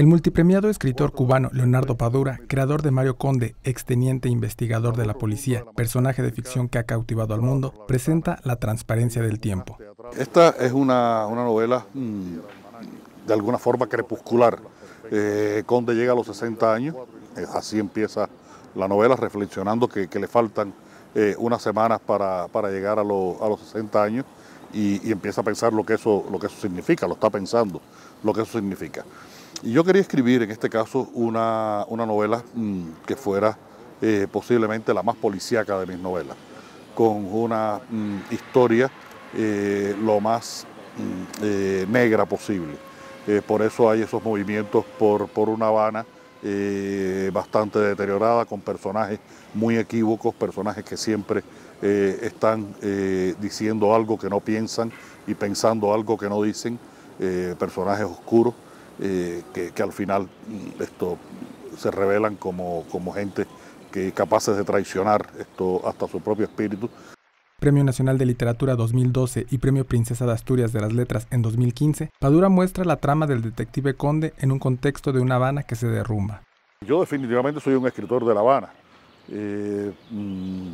El multipremiado escritor cubano Leonardo Padura, creador de Mario Conde, exteniente e investigador de la policía, personaje de ficción que ha cautivado al mundo, presenta La transparencia del tiempo. Esta es una, novela mm, de alguna forma crepuscular. Eh, Conde llega a los 60 años, eh, así empieza la novela, reflexionando que, le faltan eh, unas semanas para, llegar a, los 60 años y, empieza a pensar lo que, eso, lo que eso significa, lo está pensando, lo que eso significa. Y yo quería escribir en este caso una, novela mm, que fuera eh, posiblemente la más policíaca de mis novelas, con una mm, historia eh, lo más mm, eh, negra posible. por eso hay esos movimientos por, por una Habana bastante deteriorada, con personajes muy equívocos, personajes que siempre están diciendo algo que no piensan y pensando algo que no dicen, personajes oscuros. Eh, que, al final se revelan como, gente que capaces de traicionar hasta su propio espíritu. Premio Nacional de Literatura 2012 y Premio Princesa de Asturias de las Letras en 2015, Padura muestra la trama del detective Conde en un contexto de una Habana que se derrumba. Yo definitivamente soy un escritor de La Habana. Eh, mm,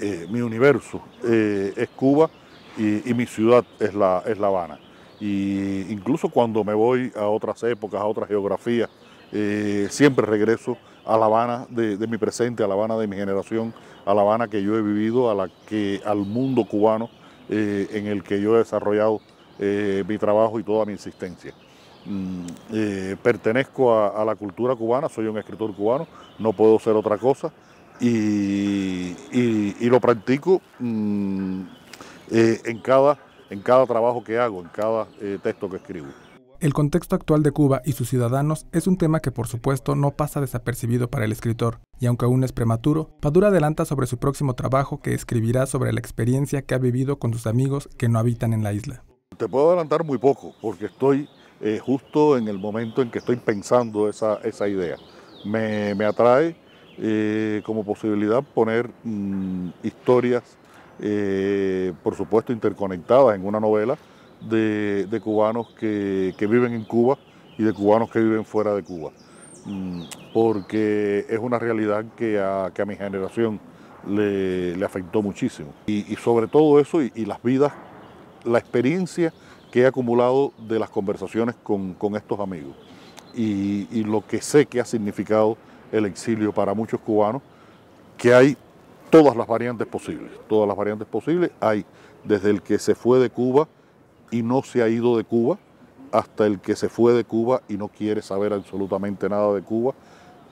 eh, mi universo es Cuba y, y, mi ciudad es La, es la Habana y incluso cuando me voy a otras épocas, a otras geografías, eh, siempre regreso a La Habana de, mi presente, a La Habana de mi generación, a La Habana que yo he vivido, a la que, al mundo cubano eh, en el que yo he desarrollado eh, mi trabajo y toda mi existencia... Mm, pertenezco a, la cultura cubana, soy un escritor cubano, no puedo ser otra cosa y, lo practico mm, en cada en cada trabajo que hago, en cada eh, texto que escribo. El contexto actual de Cuba y sus ciudadanos es un tema que por supuesto no pasa desapercibido para el escritor, y aunque aún es prematuro, Padura adelanta sobre su próximo trabajo que escribirá sobre la experiencia que ha vivido con sus amigos que no habitan en la isla. Te puedo adelantar muy poco, porque estoy eh, justo en el momento en que estoy pensando esa, idea. Me, atrae eh, como posibilidad poner mm, historias eh, por supuesto interconectadas en una novela de, cubanos que, viven en Cuba y de cubanos que viven fuera de Cuba, mm, porque es una realidad que a, mi generación le, afectó muchísimo. Y, sobre todo eso y, las vidas, la experiencia que he acumulado de las conversaciones con, estos amigos y, y, lo que sé que ha significado el exilio para muchos cubanos, que hay todas las variantes posibles, todas las variantes posibles hay desde el que se fue de Cuba y no se ha ido de Cuba, hasta el que se fue de Cuba y no quiere saber absolutamente nada de Cuba,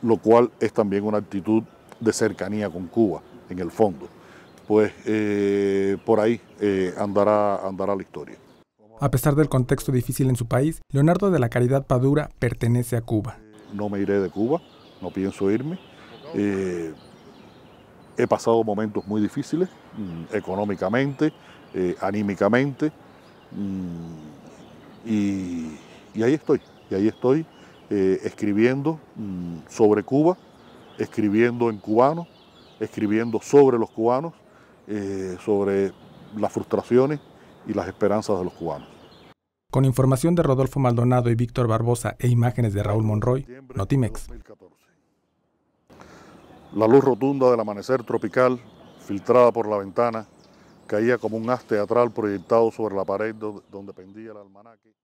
lo cual es también una actitud de cercanía con Cuba, en el fondo. Pues eh, por ahí eh, andará, la historia. A pesar del contexto difícil en su país, Leonardo de la Caridad Padura pertenece a Cuba. No me iré de Cuba, no pienso irme. Eh, He pasado momentos muy difíciles, mm, económicamente, eh, anímicamente, mm, y, ahí estoy, y ahí estoy eh, escribiendo mm, sobre Cuba, escribiendo en cubano, escribiendo sobre los cubanos, eh, sobre las frustraciones y las esperanzas de los cubanos. Con información de Rodolfo Maldonado y Víctor Barbosa e imágenes de Raúl Monroy, Notimex, la luz rotunda del amanecer tropical, filtrada por la ventana, caía como un haz teatral proyectado sobre la pared donde pendía el almanaque.